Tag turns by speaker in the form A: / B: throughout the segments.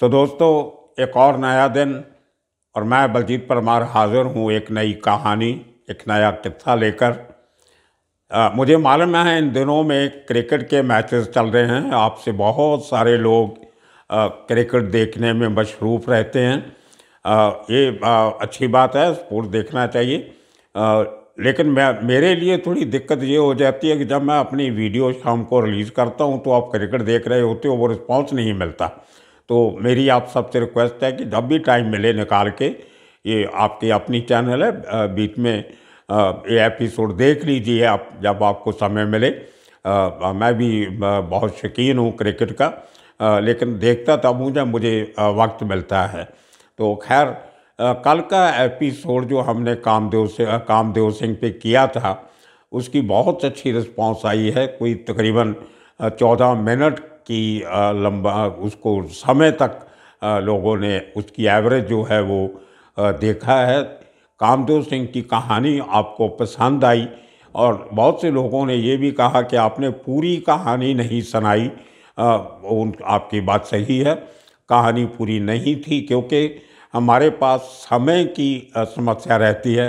A: सो दोस्तों एक और नया दिन और मैं बलजीत परमार हाजिर हूँ एक नई कहानी एक नया किस्सा लेकर आ, मुझे मालूम है इन दिनों में क्रिकेट के मैचेस चल रहे हैं आपसे बहुत सारे लोग आ, क्रिकेट देखने में मशरूफ़ रहते हैं आ, ये आ, अच्छी बात है स्पोर्ट देखना चाहिए आ, लेकिन मैं मेरे लिए थोड़ी दिक्कत ये हो जाती है कि जब मैं अपनी वीडियो शाम को रिलीज़ करता हूँ तो आप क्रिकेट देख रहे होते हो वो रिस्पॉन्स नहीं मिलता तो मेरी आप सबसे रिक्वेस्ट है कि जब भी टाइम मिले निकाल के ये आपकी अपनी चैनल है बीच में ये एपिसोड देख लीजिए आप जब आपको समय मिले आ, मैं भी बहुत शौकीन हूँ क्रिकेट का आ, लेकिन देखता तब हूँ जब मुझे वक्त मिलता है तो खैर कल का एपिसोड जो हमने कामदेव से कामदेव सिंह पे किया था उसकी बहुत अच्छी रिस्पांस आई है कोई तकरीबन चौदह मिनट कि लंबा उसको समय तक लोगों ने उसकी एवरेज जो है वो देखा है कामदेव सिंह की कहानी आपको पसंद आई और बहुत से लोगों ने ये भी कहा कि आपने पूरी कहानी नहीं सुनाई उन आपकी बात सही है कहानी पूरी नहीं थी क्योंकि हमारे पास समय की समस्या रहती है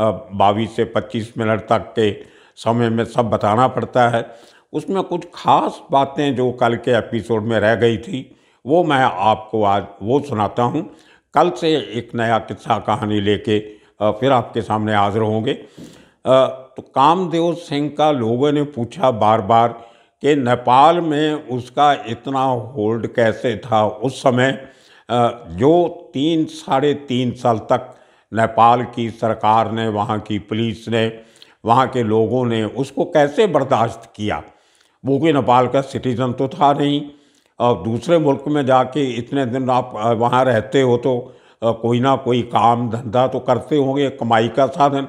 A: बाईस से पच्चीस मिनट तक के समय में सब बताना पड़ता है उसमें कुछ खास बातें जो कल के एपिसोड में रह गई थी वो मैं आपको आज वो सुनाता हूँ कल से एक नया किस्सा कहानी लेके फिर आपके सामने हाजिर होंगे तो कामदेव सिंह का लोगों ने पूछा बार बार कि नेपाल में उसका इतना होल्ड कैसे था उस समय जो तीन साढ़े तीन साल तक नेपाल की सरकार ने वहाँ की पुलिस ने वहाँ के लोगों ने उसको कैसे बर्दाश्त किया वो भी नेपाल का सिटीज़न तो था नहीं और दूसरे मुल्क में जाके इतने दिन आप वहाँ रहते हो तो कोई ना कोई काम धंधा तो करते होंगे कमाई का साधन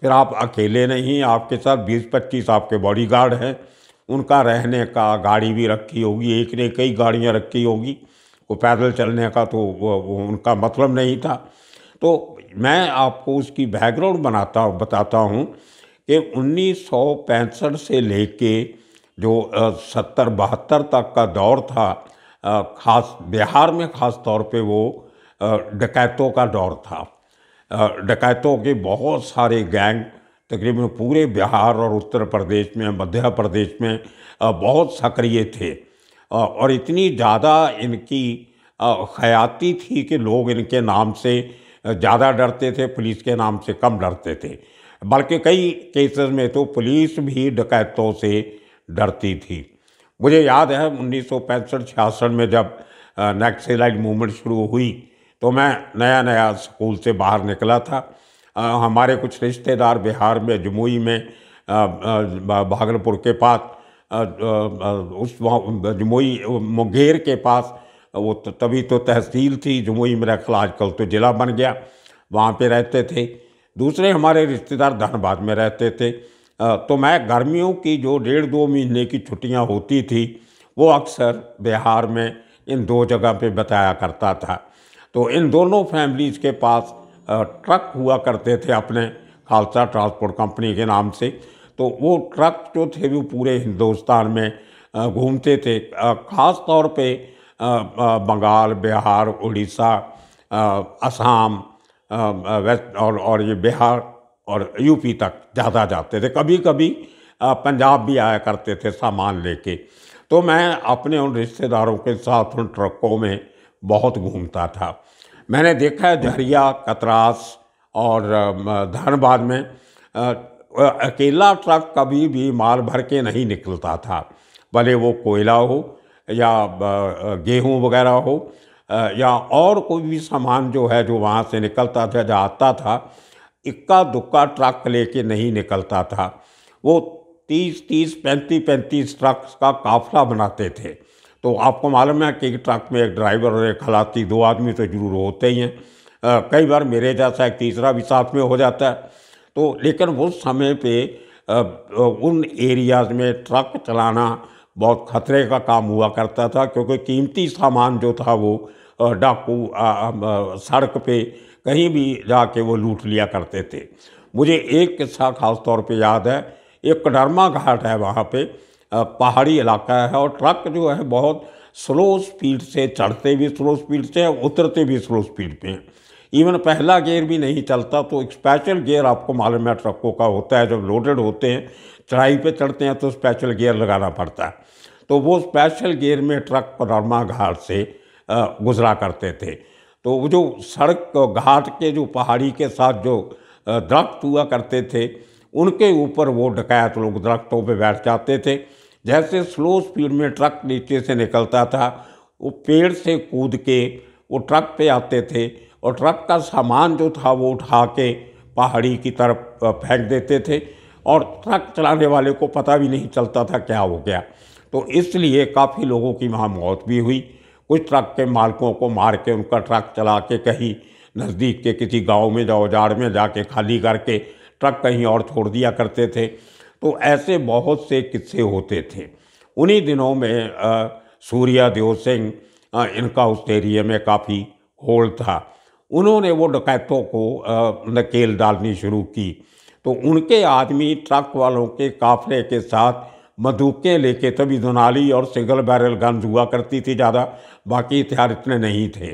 A: फिर आप अकेले नहीं आपके साथ बीस पच्चीस आपके बॉडी गार्ड हैं उनका रहने का गाड़ी भी रखी होगी एक ने कई गाड़ियाँ रखी होगी वो पैदल चलने का तो वो, वो उनका मतलब नहीं था तो मैं आपको उसकी बैकग्राउंड बनाता बताता हूँ कि उन्नीस से लेके जो सत्तर बहत्तर तक का दौर था खास बिहार में ख़ास तौर पे वो डकैतों का दौर था डकैतों के बहुत सारे गैंग तकरीबन पूरे बिहार और उत्तर प्रदेश में मध्य प्रदेश में बहुत सक्रिय थे और इतनी ज़्यादा इनकी खयाती थी कि लोग इनके नाम से ज़्यादा डरते थे पुलिस के नाम से कम डरते थे बल्कि कई केसेस में तो पुलिस भी डकैतों से डरती थी मुझे याद है उन्नीस सौ छियासठ में जब नेक्सेलाइट मूवमेंट शुरू हुई तो मैं नया नया स्कूल से बाहर निकला था आ, हमारे कुछ रिश्तेदार बिहार में जमुई में भागलपुर के पास उस वहाँ जमुई मुंगेर के पास वो तभी तो तहसील थी जमुई मेरा ख्याल आजकल तो ज़िला बन गया वहाँ पे रहते थे दूसरे हमारे रिश्तेदार धनबाद में रहते थे तो मैं गर्मियों की जो डेढ़ दो महीने की छुट्टियां होती थी वो अक्सर बिहार में इन दो जगह पे बताया करता था तो इन दोनों फैमिलीज़ के पास ट्रक हुआ करते थे अपने खालसा ट्रांसपोर्ट कंपनी के नाम से तो वो ट्रक जो थे वो पूरे हिंदुस्तान में घूमते थे ख़ास तौर पे बंगाल बिहार उड़ीसा असम वेस्ट और और ये बिहार और यूपी तक ज़्यादा जाते थे कभी कभी पंजाब भी आया करते थे सामान लेके तो मैं अपने उन रिश्तेदारों के साथ उन ट्रकों में बहुत घूमता था मैंने देखा है झरिया कतरास और धनबाद में अकेला ट्रक कभी भी माल भर के नहीं निकलता था भले वो कोयला हो या गेहूं वगैरह हो या और कोई भी सामान जो है जो वहाँ से निकलता था आता था इक्का दुक्का ट्रक लेके नहीं निकलता था वो तीस तीस पैंतीस पैंतीस ट्रक का काफला बनाते थे तो आपको मालूम है कि ट्रक में एक ड्राइवर और एक हलाती दो आदमी तो जरूर होते ही हैं कई बार मेरे जैसा एक तीसरा भी साथ में हो जाता है तो लेकिन उस समय पे आ, उन एरियाज़ में ट्रक चलाना बहुत खतरे का काम हुआ करता था क्योंकि कीमती सामान जो था वो डाकू सड़क पे कहीं भी जाके वो लूट लिया करते थे मुझे एक किस्सा खास तौर पे याद है एक कडरमा घाट है वहाँ पे पहाड़ी इलाका है और ट्रक जो है बहुत स्लो स्पीड से चढ़ते भी स्लो स्पीड से उतरते भी स्लो स्पीड पे इवन पहला गेयर भी नहीं चलता तो स्पेशल गेयर आपको मालूम है ट्रकों का होता है जब लोडेड होते हैं चढ़ाई पे चढ़ते हैं तो स्पेशल गेयर लगाना पड़ता है तो वो स्पेशल गेयर में ट्रक पनरमा घाट से गुजरा करते थे तो वो जो सड़क घाट के जो पहाड़ी के साथ जो दरख्त हुआ करते थे उनके ऊपर वो डकैत लोग दरख्तों पे बैठ जाते थे जैसे स्लो स्पीड में ट्रक नीचे से निकलता था वो पेड़ से कूद के वो ट्रक पे आते थे और ट्रक का सामान जो था वो उठा के पहाड़ी की तरफ फेंक देते थे और ट्रक चलाने वाले को पता भी नहीं चलता था क्या हो गया तो इसलिए काफ़ी लोगों की वहाँ मौत भी हुई उस ट्रक के मालकों को मार के उनका ट्रक चला के कहीं नज़दीक के किसी गांव में जाओजाड़ में जाके खाली करके ट्रक कहीं और छोड़ दिया करते थे तो ऐसे बहुत से किस्से होते थे उन्हीं दिनों में सूर्या देव सिंह इनका उस एरिए में काफ़ी होल था उन्होंने वो डकैतों को नकेल डालनी शुरू की तो उनके आदमी ट्रक वालों के काफले के साथ बंदूकें लेके तभी दुनाली और सिंगल बैरल गन्स हुआ करती थी ज़्यादा बाकी हथियार इतने नहीं थे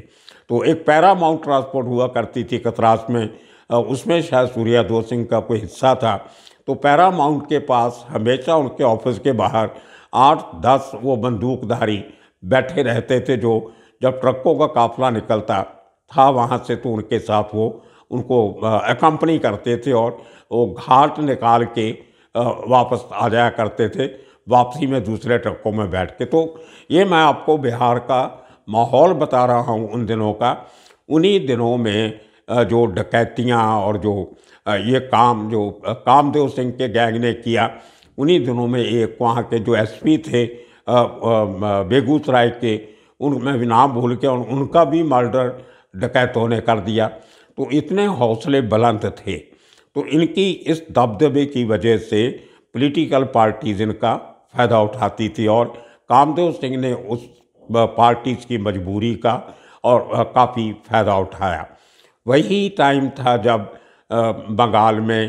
A: तो एक पैरा माउंट ट्रांसपोर्ट हुआ करती थी कतरास में उसमें शायद सूर्या दो सिंह का कोई हिस्सा था तो पैरा माउंट के पास हमेशा उनके ऑफिस के बाहर आठ दस वो बंदूकधारी बैठे रहते थे जो जब ट्रकों का काफिला निकलता था वहाँ से तो उनके साथ वो उनको कंपनी करते थे और वो घाट निकाल के वापस आ जाया करते थे वापसी में दूसरे ट्रकों में बैठ के तो ये मैं आपको बिहार का माहौल बता रहा हूँ उन दिनों का उन्हीं दिनों में जो डकैतियाँ और जो ये काम जो कामदेव सिंह के गैंग ने किया उन्हीं दिनों में एक वहाँ के जो एसपी थे बेगूसराय के उन मैं भी नाम भूल के उनका भी मर्डर डकैतों ने कर दिया तो इतने हौसले बुलंद थे तो इनकी इस दबदबे की वजह से पॉलिटिकल पार्टीज इनका फ़ायदा उठाती थी और कामदेव सिंह ने उस पार्टीज की मजबूरी का और काफ़ी फ़ायदा उठाया वही टाइम था जब बंगाल में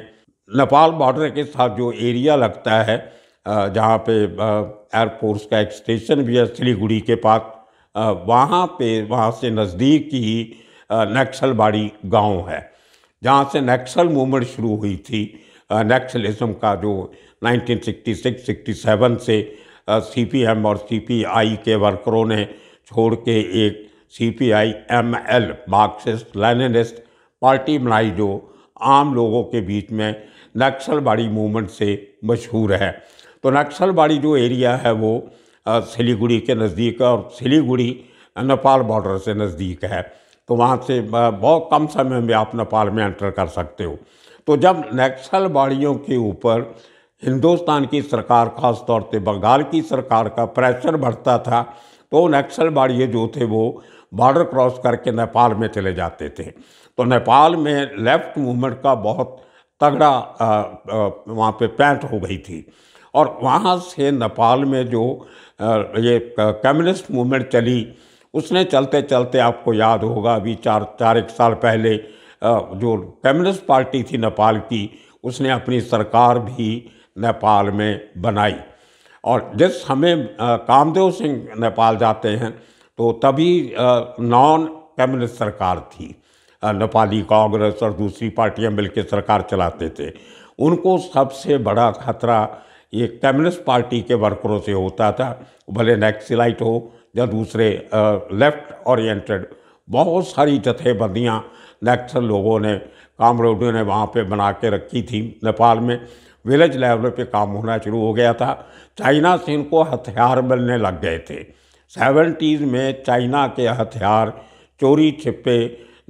A: नेपाल बॉर्डर के साथ जो एरिया लगता है जहाँ पे एयरफोर्स का एक स्टेशन भी है सिलीगुड़ी के पास वहाँ पे वहाँ से नज़दीक ही नक्सलबाड़ी गांव है जहाँ से नक्सल मूवमेंट शुरू हुई थी नक्सलिज्म का जो 1966-67 से सीपीएम और सीपीआई के वर्करों ने छोड़ के एक C P I M L Marxist Leninist party बनाई जो आम लोगों के बीच में नक्सलबाड़ी मूवमेंट से मशहूर है तो नक्सलबाड़ी जो एरिया है वो सिलीगुड़ी के नज़दीक है और सिलीगुड़ी नेपाल बॉर्डर से नज़दीक है तो वहाँ से बहुत कम समय में आप नेपाल में एंटर कर सकते हो तो जब बाड़ियों के ऊपर हिंदुस्तान की सरकार खास तौर पर बंगाल की सरकार का प्रेशर बढ़ता था तो बाड़िए जो थे वो बॉर्डर क्रॉस करके नेपाल में चले जाते थे तो नेपाल में लेफ्ट मूवमेंट का बहुत तगड़ा वहाँ पे पैंट हो गई थी और वहाँ से नेपाल में जो ये कम्युनिस्ट मूवमेंट चली उसने चलते चलते आपको याद होगा अभी चार चार एक साल पहले जो कम्युनिस्ट पार्टी थी नेपाल की उसने अपनी सरकार भी नेपाल में बनाई और जिस हमें कामदेव सिंह नेपाल जाते हैं तो तभी नॉन कम्युनिस्ट सरकार थी नेपाली कांग्रेस और दूसरी पार्टियां मिलकर सरकार चलाते थे उनको सबसे बड़ा खतरा ये कम्युनिस्ट पार्टी के वर्करों से होता था भले नेक्सिलाइट हो या दूसरे लेफ्ट ओरिएंटेड बहुत सारी जथेबंदियाँ नक्सल लोगों ने कामरेडियो ने वहाँ पे बना के रखी थी नेपाल में विलेज लेवल पे काम होना शुरू हो गया था चाइना से इनको हथियार मिलने लग गए थे सेवेंटीज़ में चाइना के हथियार चोरी छिपे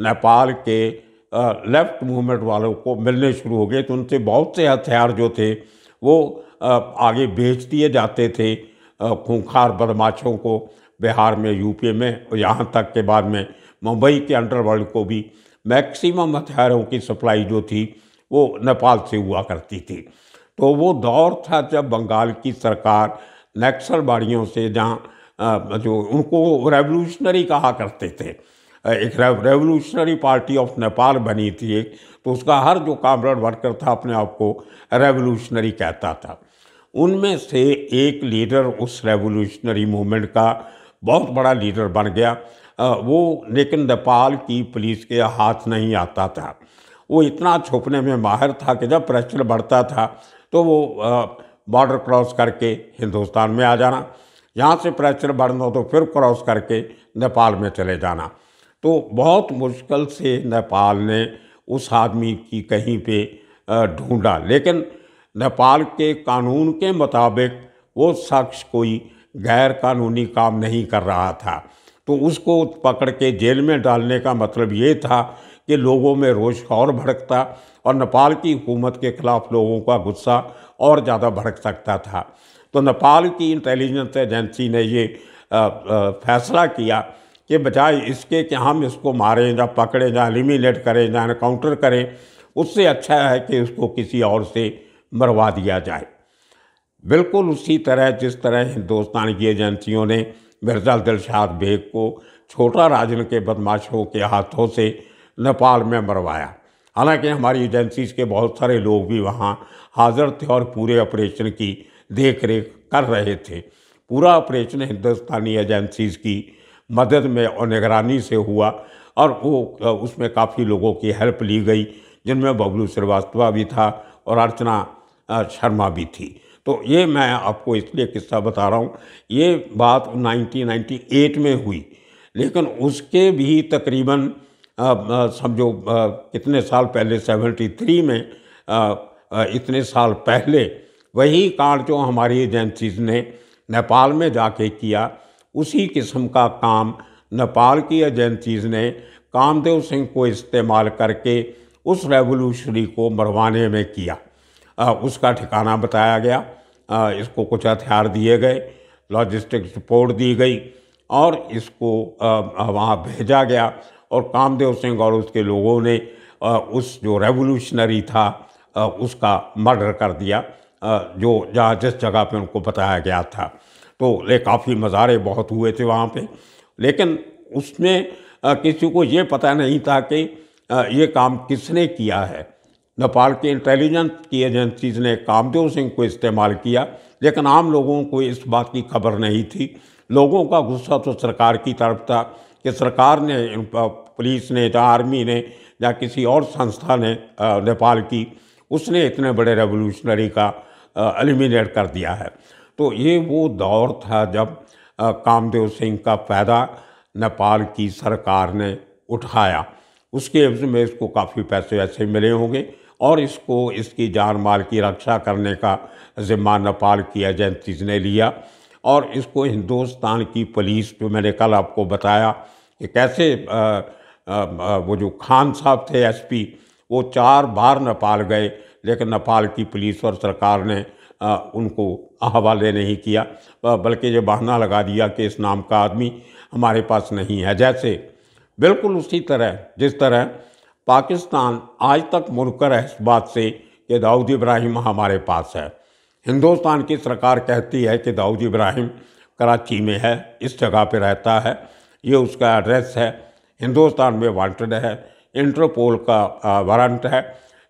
A: नेपाल के लेफ़्ट मूवमेंट वालों को मिलने शुरू हो गए तो उनसे बहुत से हथियार जो थे वो आगे बेच दिए जाते थे खूंखार बदमाशों को बिहार में यूपी में और यहाँ तक के बाद में मुंबई के अंडरवर्ल्ड को भी मैक्सिमम हथियारों की सप्लाई जो थी वो नेपाल से हुआ करती थी तो वो दौर था जब बंगाल की सरकार नक्सलवाड़ियों से जहाँ जो उनको रेवोल्यूशनरी कहा करते थे एक रेवोल्यूशनरी पार्टी ऑफ नेपाल बनी थी एक तो उसका हर जो कामरेड वर्कर था अपने आप को रेवोल्यूशनरी कहता था उनमें से एक लीडर उस रेवोल्यूशनरी मूवमेंट का बहुत बड़ा लीडर बन गया वो लेकिन नेपाल की पुलिस के हाथ नहीं आता था वो इतना छुपने में माहिर था कि जब प्रेशर बढ़ता था तो वो बॉर्डर क्रॉस करके हिंदुस्तान में आ जाना यहाँ से प्रेशर बढ़ना हो तो फिर क्रॉस करके नेपाल में चले जाना तो बहुत मुश्किल से नेपाल ने उस आदमी की कहीं पे ढूंढा लेकिन नेपाल के कानून के मुताबिक वो शख्स कोई गैर कानूनी काम नहीं कर रहा था तो उसको पकड़ के जेल में डालने का मतलब ये था कि लोगों में रोष और भड़कता और नेपाल की हुकूमत के खिलाफ लोगों का गुस्सा और ज़्यादा भड़क सकता था तो नेपाल की इंटेलिजेंस एजेंसी ने ये फैसला किया कि बजाय इसके कि हम इसको मारें या पकड़ें या एलिमिनेट करें या इनकाउंटर करें उससे अच्छा है कि उसको किसी और से मरवा दिया जाए बिल्कुल उसी तरह जिस तरह हिंदुस्तान की एजेंसियों ने मिर्जा दिलशाद बेग को छोटा राजन के बदमाशों के हाथों से नेपाल में मरवाया हालांकि हमारी एजेंसीज के बहुत सारे लोग भी वहाँ हाज़र थे और पूरे ऑपरेशन की देख रेख कर रहे थे पूरा ऑपरेशन हिंदुस्तानी एजेंसीज की मदद में और निगरानी से हुआ और वो उसमें काफ़ी लोगों की हेल्प ली गई जिनमें बबलू श्रीवास्तवा भी था और अर्चना शर्मा भी थी तो ये मैं आपको इसलिए किस्सा बता रहा हूँ ये बात 1998 में हुई लेकिन उसके भी तकरीबन समझो कितने साल पहले 73 में आ, आ, इतने साल पहले वही कार्य जो हमारी एजेंसीज ने नेपाल में जाके किया उसी किस्म का काम नेपाल की एजेंसीज ने कामदेव सिंह को इस्तेमाल करके उस रेवोल्यूशनरी को मरवाने में किया आ, उसका ठिकाना बताया गया इसको कुछ हथियार दिए गए लॉजिस्टिक सपोर्ट दी गई और इसको वहाँ भेजा गया और कामदेव सिंह और उसके लोगों ने उस जो रेवोल्यूशनरी था उसका मर्डर कर दिया जो जहाँ जिस जगह पे उनको बताया गया था तो ले काफ़ी मज़ारे बहुत हुए थे वहाँ पे लेकिन उसमें किसी को ये पता नहीं था कि ये काम किसने किया है नेपाल की इंटेलिजेंस की एजेंसीज ने कामदेव सिंह को इस्तेमाल किया लेकिन आम लोगों को इस बात की खबर नहीं थी लोगों का गुस्सा तो सरकार की तरफ था कि सरकार ने पुलिस ने या आर्मी ने या किसी और संस्था ने नेपाल की उसने इतने बड़े रेवोल्यूशनरी का एलिमिनेट कर दिया है तो ये वो दौर था जब कामदेव सिंह का फ़ायदा नेपाल की सरकार ने उठाया उसके एवज में इसको काफ़ी पैसे ऐसे मिले होंगे और इसको इसकी जान माल की रक्षा करने का ज़िम्मा नेपाल की एजेंसीज ने लिया और इसको हिंदुस्तान की पुलिस जो मैंने कल आपको बताया कि कैसे आ, आ, आ, वो जो खान साहब थे एसपी वो चार बार नेपाल गए लेकिन नेपाल की पुलिस और सरकार ने आ, उनको हवाले नहीं किया बल्कि ये बहाना लगा दिया कि इस नाम का आदमी हमारे पास नहीं है जैसे बिल्कुल उसी तरह जिस तरह पाकिस्तान आज तक मुनकर है इस बात से कि दाऊद इब्राहिम हमारे पास है हिंदुस्तान की सरकार कहती है कि दाऊद इब्राहिम कराची में है इस जगह पर रहता है ये उसका एड्रेस है हिंदुस्तान में वांटेड है इंटरपोल का वारंट है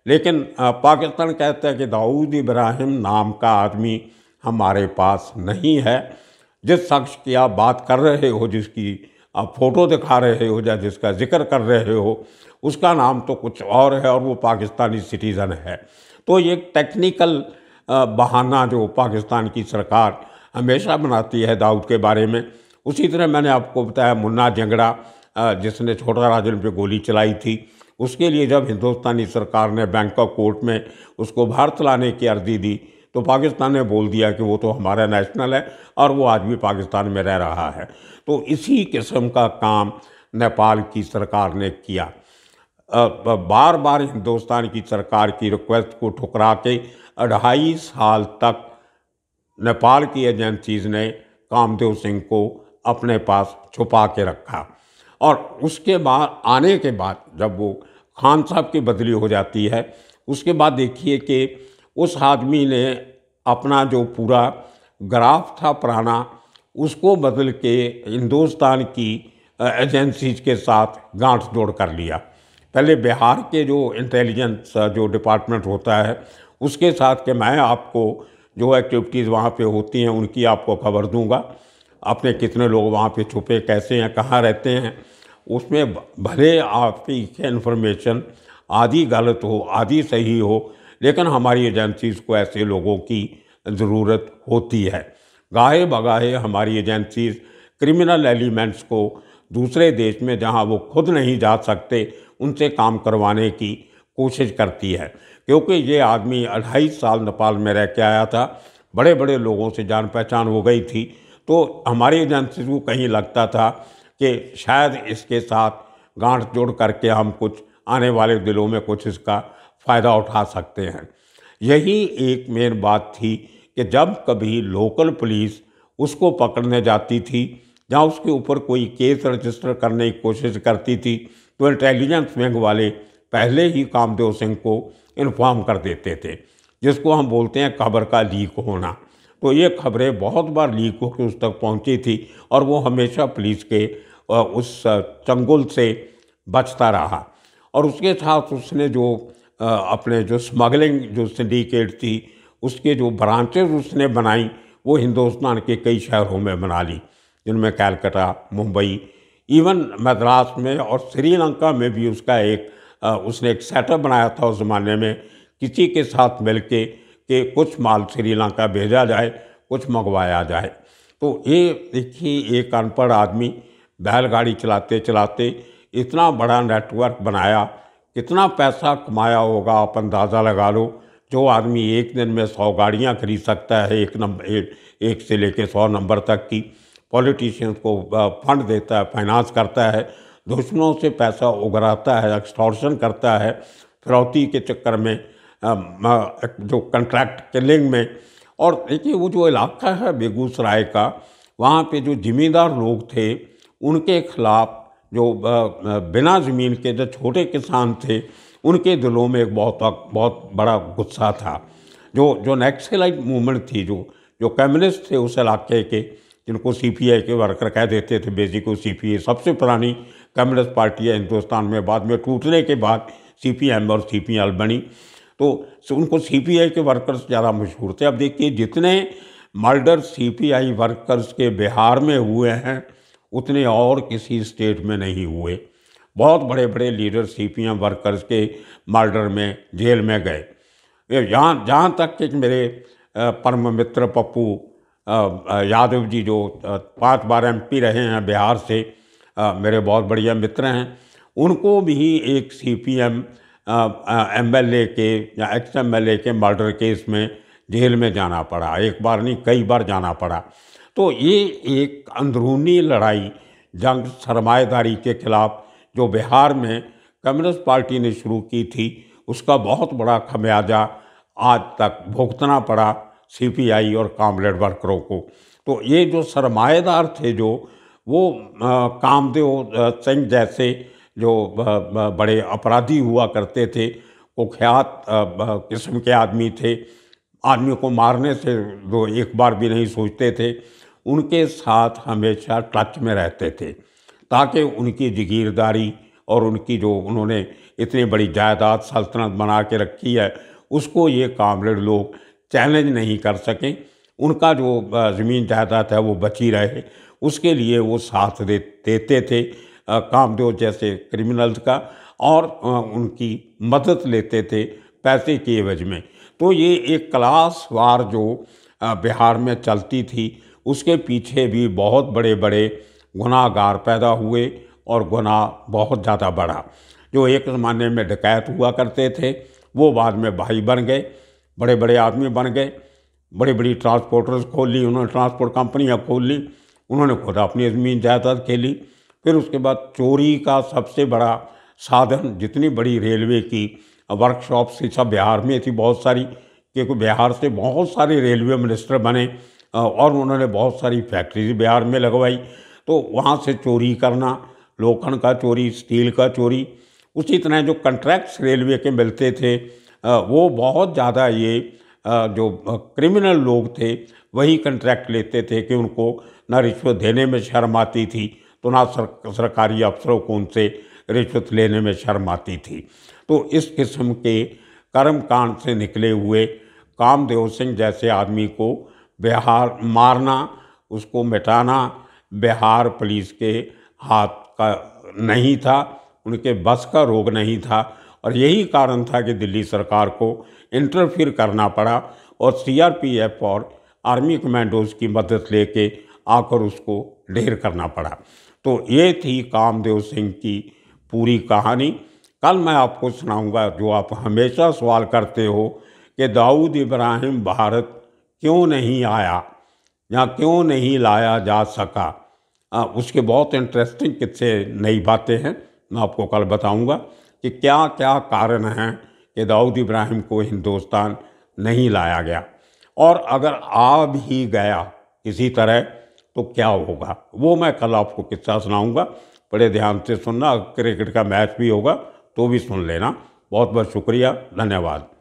A: लेकिन पाकिस्तान कहता है कि दाऊद इब्राहिम नाम का आदमी हमारे पास नहीं है जिस शख्स की आप बात कर रहे हो जिसकी आप फ़ोटो दिखा रहे हो या जिसका जिक्र कर रहे हो उसका नाम तो कुछ और है और वो पाकिस्तानी सिटीज़न है तो ये टेक्निकल बहाना जो पाकिस्तान की सरकार हमेशा बनाती है दाऊद के बारे में उसी तरह मैंने आपको बताया मुन्ना जंगड़ा जिसने छोटा राजन पे गोली चलाई थी उसके लिए जब हिंदुस्तानी सरकार ने बैंकॉक कोर्ट में उसको भारत लाने की अर्जी दी तो पाकिस्तान ने बोल दिया कि वो तो हमारा नेशनल है और वो आज भी पाकिस्तान में रह रहा है तो इसी किस्म का काम नेपाल की सरकार ने किया बार बार हिंदुस्तान की सरकार की रिक्वेस्ट को ठुकरा के अढ़ाई साल तक नेपाल की एजेंसीज ने कामदेव सिंह को अपने पास छुपा के रखा और उसके बाद आने के बाद जब वो खान साहब की बदली हो जाती है उसके बाद देखिए कि उस आदमी ने अपना जो पूरा ग्राफ था पुराना उसको बदल के हिंदुस्तान की एजेंसीज के साथ गांठ जोड़ कर लिया पहले बिहार के जो इंटेलिजेंस जो डिपार्टमेंट होता है उसके साथ के मैं आपको जो एक्टिविटीज़ वहाँ पे होती हैं उनकी आपको खबर दूंगा अपने कितने लोग वहाँ पे छुपे कैसे हैं कहाँ रहते हैं उसमें भले आपकी इन्फॉर्मेशन आधी गलत हो आधी सही हो लेकिन हमारी एजेंसीज़ को ऐसे लोगों की ज़रूरत होती है गाहे बगाहे हमारी एजेंसीज क्रिमिनल एलिमेंट्स को दूसरे देश में जहां वो खुद नहीं जा सकते उनसे काम करवाने की कोशिश करती है क्योंकि ये आदमी अढ़ाई साल नेपाल में रह के आया था बड़े बड़े लोगों से जान पहचान हो गई थी तो हमारी एजेंसी को कहीं लगता था कि शायद इसके साथ गांठ जोड़ करके हम कुछ आने वाले दिलों में कुछ इसका फ़ायदा उठा सकते हैं यही एक मेन बात थी कि जब कभी लोकल पुलिस उसको पकड़ने जाती थी या उसके ऊपर कोई केस रजिस्टर करने की कोशिश करती थी तो इंटेलिजेंस विंग वाले पहले ही कामदेव सिंह को इन्फॉर्म कर देते थे जिसको हम बोलते हैं खबर का लीक होना तो ये खबरें बहुत बार लीक होकर उस तक पहुंची थी और वो हमेशा पुलिस के उस चंगुल से बचता रहा और उसके साथ उसने जो अपने जो स्मगलिंग जो सिंडिकेट थी उसके जो ब्रांचेज उसने बनाई वो हिंदुस्तान के कई शहरों में बना ली जिनमें कैलकटा मुंबई इवन मद्रास में और श्रीलंका में भी उसका एक आ, उसने एक सेटअप बनाया था उस ज़माने में किसी के साथ मिल के, कुछ माल श्रीलंका भेजा जाए कुछ मंगवाया जाए तो ये देखिए एक अनपढ़ आदमी बैलगाड़ी चलाते चलाते इतना बड़ा नेटवर्क बनाया कितना पैसा कमाया होगा आप अंदाज़ा लगा लो जो आदमी एक दिन में सौ गाड़ियाँ खरीद सकता है एक नंबर एक, एक से लेकर सौ नंबर तक की पॉलिटिशियंस को फंड देता है फाइनेंस करता है दुश्मनों से पैसा उगराता है एक्सटॉर्शन करता है फिरौती के चक्कर में जो कंट्रैक्ट किलिंग में और देखिए वो जो इलाका है बेगूसराय का वहाँ पे जो ज़िम्मेदार लोग थे उनके खिलाफ़ जो बिना ज़मीन के जो छोटे किसान थे उनके दिलों में एक बहुत बहुत बड़ा गुस्सा था जो जो नेक्सलाइट मूवमेंट थी जो जो कम्युनिस्ट थे उस इलाके के जिनको सी के वर्कर कह देते थे बेसिकली सी सबसे पुरानी कम्युनिस्ट पार्टी है हिंदुस्तान में बाद में टूटने के बाद सी और सी पी एल बनी तो उनको सी के वर्कर्स ज़्यादा मशहूर थे अब देखिए जितने मर्डर सी वर्कर्स के बिहार में हुए हैं उतने और किसी स्टेट में नहीं हुए बहुत बड़े बड़े लीडर एम वर्कर्स के मर्डर में जेल में गए यहाँ जहाँ तक कि मेरे परम मित्र पप्पू यादव जी जो पांच बार एमपी रहे हैं बिहार से मेरे बहुत बढ़िया मित्र हैं उनको भी एक सीपीएम एमएलए के या एक्स एमएलए के मर्डर केस में जेल में जाना पड़ा एक बार नहीं कई बार जाना पड़ा तो ये एक अंदरूनी लड़ाई जंग सरमाएदारी के खिलाफ जो बिहार में कम्युनिस्ट पार्टी ने शुरू की थी उसका बहुत बड़ा खमियाजा आज तक भुगतना पड़ा सीपीआई और कामरेड वर्करों को तो ये जो सरमाएदार थे जो वो कामदेव सिंह जैसे जो बड़े अपराधी हुआ करते थे कुख्यात किस्म के आदमी थे आदमी को मारने से जो एक बार भी नहीं सोचते थे उनके साथ हमेशा टच में रहते थे ताकि उनकी जगीरदारी और उनकी जो उन्होंने इतनी बड़ी जायदाद सल्तनत बना के रखी है उसको ये कामरेड लोग चैलेंज नहीं कर सकें उनका जो ज़मीन जायदाद है वो बची रहे उसके लिए वो साथ दे देते थे कामदेव जैसे क्रिमिनल्स का और उनकी मदद लेते थे पैसे के एवज में तो ये एक क्लास वार जो बिहार में चलती थी उसके पीछे भी बहुत बड़े बड़े गुनाहगार पैदा हुए और गुनाह बहुत ज़्यादा बढ़ा जो एक ज़माने में डकैत हुआ करते थे वो बाद में भाई बन गए बड़े बड़े आदमी बन गए बड़ी बड़ी ट्रांसपोर्टर्स खोल ली उन्होंने ट्रांसपोर्ट कंपनियाँ खोल ली उन्होंने खुद अपनी ज़मीन जायदाद खेली फिर उसके बाद चोरी का सबसे बड़ा साधन जितनी बड़ी रेलवे की वर्कशॉप थी सब बिहार में थी बहुत सारी क्योंकि बिहार से बहुत सारे रेलवे मिनिस्टर बने और उन्होंने बहुत सारी फैक्ट्रीज बिहार में लगवाई तो वहाँ से चोरी करना लोखंड का चोरी स्टील का चोरी उसी तरह जो कंट्रैक्ट्स रेलवे के मिलते थे वो बहुत ज़्यादा ये जो क्रिमिनल लोग थे वही कंट्रैक्ट लेते थे कि उनको ना रिश्वत देने में शर्म आती थी तो ना सर, सरकारी अफसरों को उनसे रिश्वत लेने में शर्म आती थी तो इस किस्म के कर्म कांड से निकले हुए कामदेव सिंह जैसे आदमी को बिहार मारना उसको मिटाना बिहार पुलिस के हाथ का नहीं था उनके बस का रोग नहीं था और यही कारण था कि दिल्ली सरकार को इंटरफियर करना पड़ा और सीआरपीएफ और आर्मी कमांडोज की मदद लेके आकर उसको ढेर करना पड़ा तो ये थी कामदेव सिंह की पूरी कहानी कल मैं आपको सुनाऊंगा जो आप हमेशा सवाल करते हो कि दाऊद इब्राहिम भारत क्यों नहीं आया यहाँ क्यों नहीं लाया जा सका आ, उसके बहुत इंटरेस्टिंग किस्से नई बातें हैं मैं आपको कल बताऊंगा कि क्या क्या कारण हैं कि दाऊद इब्राहिम को हिंदुस्तान नहीं लाया गया और अगर आ भी गया किसी तरह तो क्या होगा वो मैं कल आपको किस्सा सुनाऊंगा बड़े ध्यान से सुनना क्रिकेट का मैच भी होगा तो भी सुन लेना बहुत बहुत शुक्रिया धन्यवाद